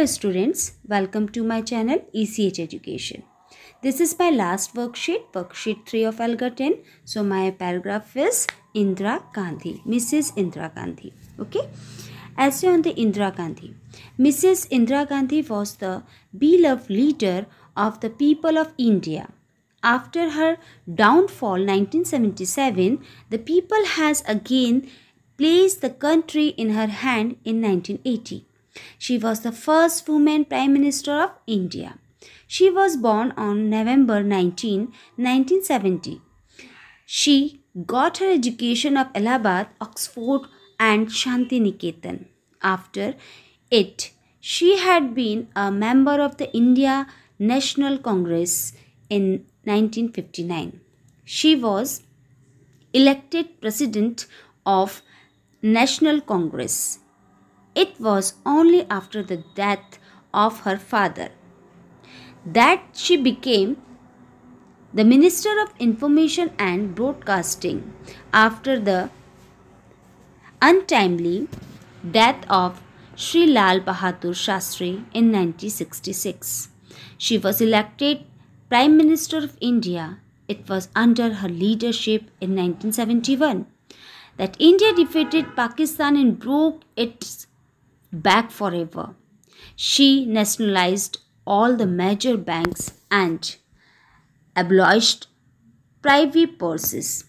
Hello students, welcome to my channel ECH Education. This is my last worksheet, worksheet 3 of Algar 10. So my paragraph is Indra Gandhi, Mrs. Indra Gandhi. Okay. you on the Indra Gandhi. Mrs. Indra Gandhi was the beloved leader of the people of India. After her downfall 1977, the people has again placed the country in her hand in 1980. She was the first woman Prime Minister of India. She was born on November 19, 1970. She got her education of Allahabad, Oxford and Shantiniketan. After it, she had been a member of the India National Congress in 1959. She was elected president of National Congress it was only after the death of her father that she became the Minister of Information and Broadcasting after the untimely death of Sri Lal Bahadur Shastri in 1966. She was elected Prime Minister of India. It was under her leadership in 1971 that India defeated Pakistan and broke its back forever. She nationalized all the major banks and abolished private purses.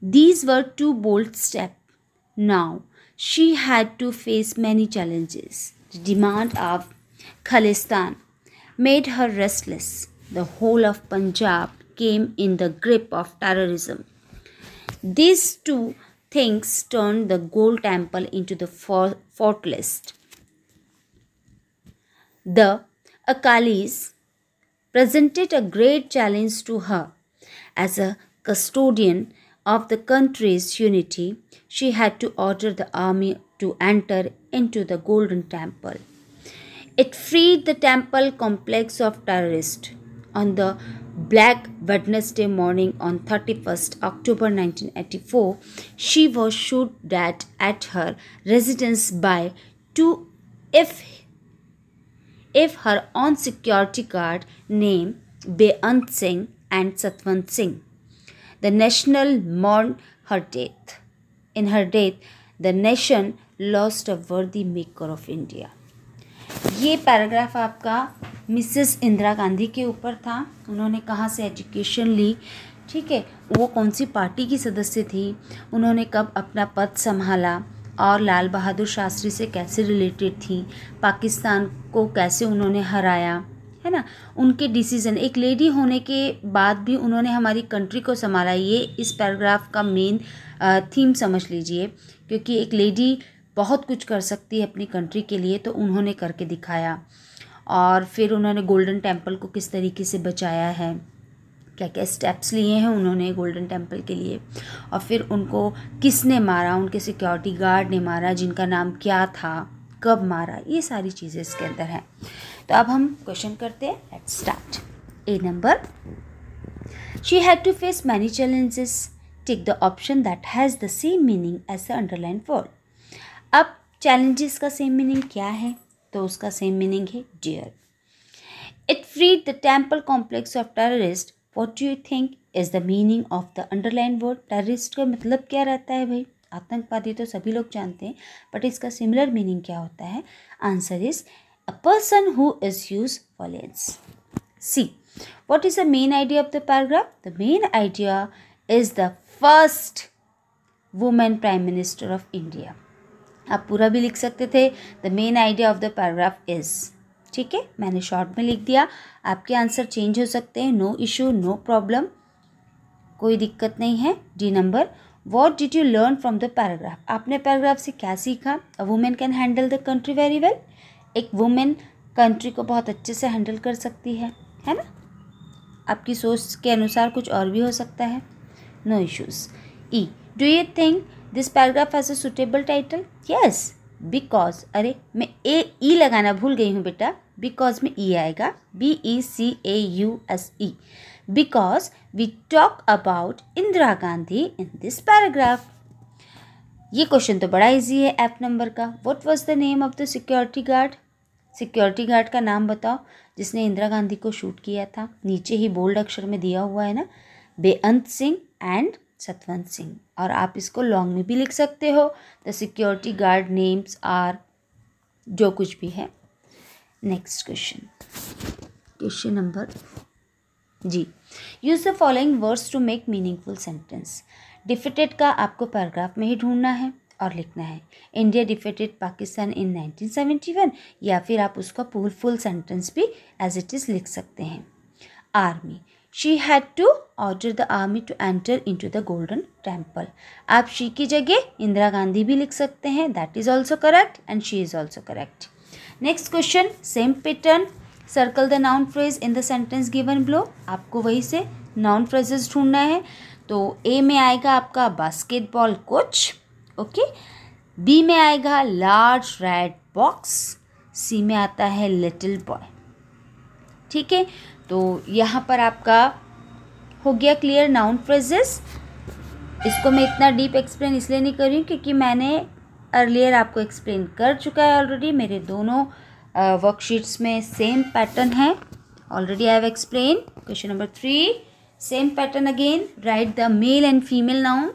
These were two bold steps. Now she had to face many challenges. The demand of Khalistan made her restless. The whole of Punjab came in the grip of terrorism. These two things turned the gold temple into the fort list. The Akalis presented a great challenge to her. As a custodian of the country's unity, she had to order the army to enter into the Golden Temple. It freed the temple complex of terrorists on the Black Wednesday morning on 31st October 1984, she was shot dead at her residence by two if if her own security guard named Beant Singh and Satwant Singh. The national mourned her death. In her death, the nation lost a worthy maker of India. ये paragraph आपका Mrs Indira Gandhi के ऊपर था उन्होंने कहाँ से education ली ठीक है वो कौन सी पार्टी की सदस्य थी उन्होंने कब अपना पद संभाला और लाल बहादुर शास्त्री से कैसे रिलेटेड थी पाकिस्तान को कैसे उन्होंने हराया है ना उनके डिसीज़न एक लेडी होने के बाद भी उन्होंने हमारी कंट्री को संभाला ये इस पैराग्राफ का मेन थीम समझ लीजिए क्योंकि एक लेडी बहुत कुछ कर सकती है अपनी कंट्री के लिए तो उन्होंने करके दिखाया और फिर उन्होंने गोल्डन टेम्पल को किस तरीके से बचाया है क्या क्या स्टेप्स लिए हैं उन्होंने गोल्डन टेम्पल के लिए और फिर उनको किसने मारा उनके सिक्योरिटी गार्ड ने मारा जिनका नाम क्या था कब मारा ये सारी चीज़ें इसके अंदर हैं तो अब हम क्वेश्चन करते हैं let start A number she had to face many challenges take the option that has the same meaning as the underline word अब चैलेंजेस का सेम मीनिंग क्या है तो उसका सेम मीनिंग है dear it freed the temple complex of terrorist what you think is the meaning of the underline word terrorist का मतलब क्या रहता है भाई आतंकवादी तो सभी लोग जानते हैं बट इसका सिमिलर मीनिंग क्या होता है answer is a person who is use violence C what is the main idea of the paragraph the main idea is the first women prime minister of India आप पूरा भी लिख सकते थे the main idea of the paragraph is ठीक है मैंने short में लिख दिया आपके आंसर चेंज हो सकते हैं नो इशू नो प्रॉब्लम कोई दिक्कत नहीं है D number what did you learn from the paragraph आपने पैराग्राफ से क्या सीखा a women can handle the country very well एक वुमेन कंट्री को बहुत अच्छे से हैंडल कर सकती है है ना आपकी सोच के अनुसार कुछ और भी हो सकता है no issues E do you think this paragraph has a suitable title yes because अरे मैं ए ई लगाना भूल गई हूँ बेटा बिकॉज में ई आएगा B E C A U S E because we talk about Indira Gandhi in this paragraph ये क्वेश्चन तो बड़ा इजी है ऐप नंबर का what was the name of the security guard security guard का नाम बताओ जिसने इंदिरा गांधी को शूट किया था नीचे ही बोल्ड अक्षर में दिया हुआ है ना बेअंत सिंह एंड सतवंत सिंह और आप इसको लॉन्ग में भी लिख सकते हो the security guard names are जो कुछ भी है next question question number G use the following words to make meaningful sentence defeated का आपको पैराग्राफ में ही ढूंढना है और लिखना है इंडिया डिफिटेड पाकिस्तान इन 1971 या फिर आप उसका पूल फुल सेंटेंस भी एज इट इज़ लिख सकते हैं army she had to order the army to enter in to the Golden Temple आप शी की जगह इंदिरा गांधी भी लिख सकते हैं that is also correct and she is also correct next question same pattern circle the noun phrase in the sentence given below आपको वही से नाउन फ्रेजेस ढूंढना है तो ए में आएगा आपका बास्केटबॉल कोच ओके बी में आएगा लार्ज रेड बॉक्स सी में आता है लिटिल बॉय ठीक है तो यहाँ पर आपका हो गया क्लियर नाउन फ्रेजेस इसको मैं इतना डीप एक्सप्लेन इसलिए नहीं कर रही हूँ क्योंकि मैंने अर्लियर आपको एक्सप्लेन कर चुका है ऑलरेडी मेरे दोनों वर्कशीट्स में सेम पैटर्न है already I have explain question number three same pattern again write the male and female noun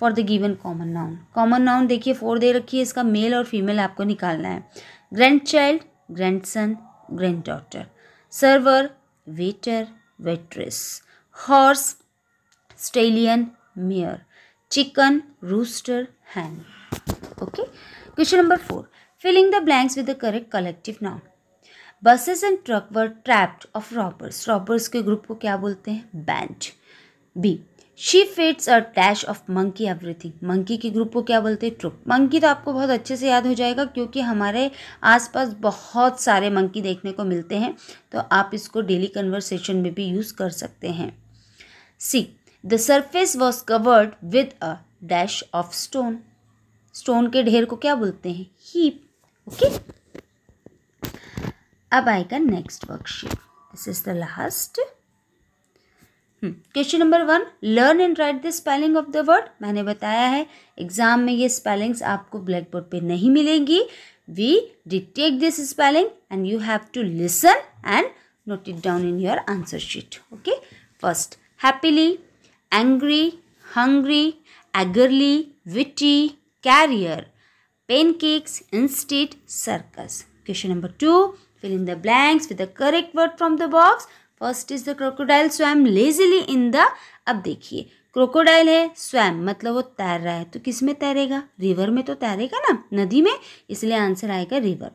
for the given common noun common noun देखिए फोर दे रखिए इसका मेल और फीमेल आपको निकालना है grandchild grandson granddaughter server waiter waitress horse stallion mare chicken rooster hen okay question number 4 filling the blanks with the correct collective noun buses and truck were trapped of robbers robbers के group को क्या बोलते हैं band B she fits a dash of monkey everything monkey के group को क्या बोलते हैं ट्रुप मंकी तो आपको बहुत अच्छे से याद हो जाएगा क्योंकि हमारे आसपास बहुत सारे मंकी देखने को मिलते हैं तो आप इसको डेली कन्वर्सेशन में भी यूज़ कर सकते हैं C the surface was covered with a dash of stone stone के ढेर को क्या बोलते हैं हीप ओके okay? अब आएगा next worksheet this is the last question number one learn and write the spelling of the word मैंने बताया है एग्जाम में ये स्पेलिंग्स आपको ब्लैक बोर्ड पर नहीं मिलेंगी we dictate this spelling and you have to listen and note it down in your answer sheet okay first happily angry hungry eagerly witty career pancakes instead circus question number two fill in the blanks with the correct word from the box first is the crocodile swam lazily in the अब देखिए crocodile है स्वयं मतलब वो तैर रहा है तो किस में तैरेगा रिवर में तो तैरेगा ना नदी में इसलिए आंसर आएगा river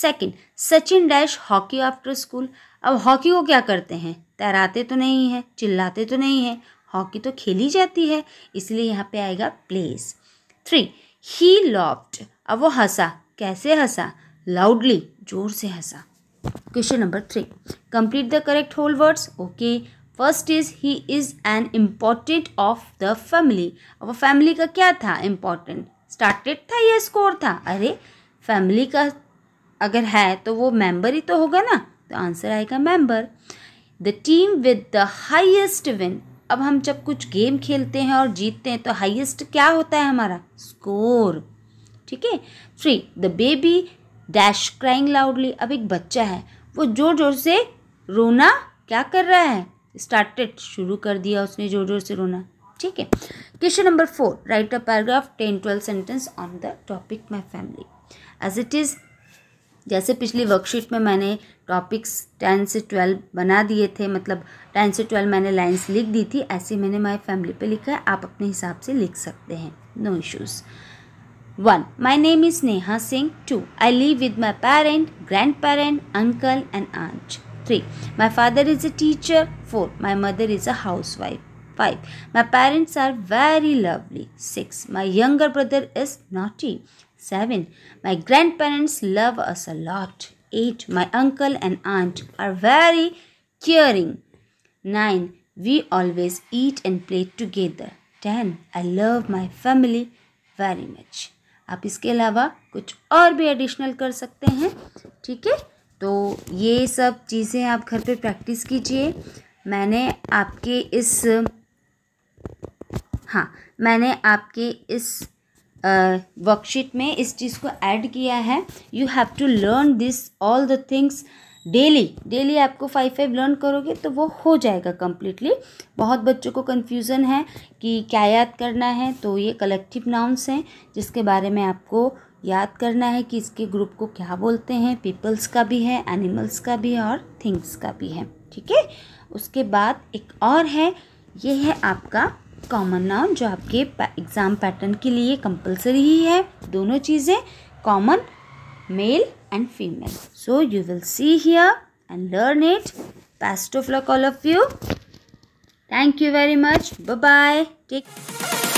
second Sachin dash hockey after school अब हॉकी को क्या करते हैं तैराते तो नहीं है चिल्लाते तो नहीं है हॉकी तो खेली जाती है इसलिए यहाँ पे आएगा प्लेस थ्री ही लॉफ्ट अब वो हंसा कैसे हंसा लाउडली जोर से हंसा question number three complete the correct whole words okay first is he is an important of the family अब वो फैमिली का क्या था इम्पॉर्टेंट स्टार्टेड था या स्कोर था अरे फैमिली का अगर है तो वो मेंबर ही तो होगा ना तो आंसर आएगा member the team with the highest win अब हम जब कुछ गेम खेलते हैं और जीतते हैं तो हाइएस्ट क्या होता है हमारा स्कोर ठीक है three the baby dash crying loudly अब एक बच्चा है वो ज़ोर ज़ोर से रोना क्या कर रहा है स्टार्टेड शुरू कर दिया उसने ज़ोर ज़ोर से रोना ठीक है question number four write a paragraph ten twelve sentence on the topic my family as it is जैसे पिछली वर्कशीट में मैंने टॉपिक्स टेन से ट्वेल्व बना दिए थे मतलब टेन से ट्वेल्व मैंने लाइन्स लिख दी थी ऐसे मैंने माई फैमिली पे लिखा है आप अपने हिसाब से लिख सकते हैं no issues issues 1. My name is Neha Singh. 2. I live with my parent, grandparent, uncle and aunt. 3. My father is a teacher. 4. My mother is a housewife. 5. My parents are very lovely. 6. My younger brother is naughty. 7. My grandparents love us a lot. 8. My uncle and aunt are very caring. 9. We always eat and play together. 10. I love my family very much. आप इसके अलावा कुछ और भी additional कर सकते हैं ठीक है तो ये सब चीज़ें आप घर पे प्रैक्टिस कीजिए मैंने आपके इस हाँ मैंने आपके इस वर्कशीट में इस चीज़ को ऐड किया है you have to learn this all the things daily daily आपको फाइव फाइव लर्न करोगे तो वो हो जाएगा कम्प्लीटली बहुत बच्चों को कन्फ्यूज़न है कि क्या याद करना है तो ये कलेक्टिव नाउन्स हैं जिसके बारे में आपको याद करना है कि इसके ग्रुप को क्या बोलते हैं पीपल्स का भी है एनिमल्स का भी है और थिंग्स का भी है ठीक है उसके बाद एक और है ये है आपका कॉमन नाउन जो आपके एग्ज़ाम पैटर्न के लिए कंपलसरी ही है दोनों चीज़ें common male and female. So you will see here and learn it. Best of luck all of you. Thank you very much. Bye-bye. Take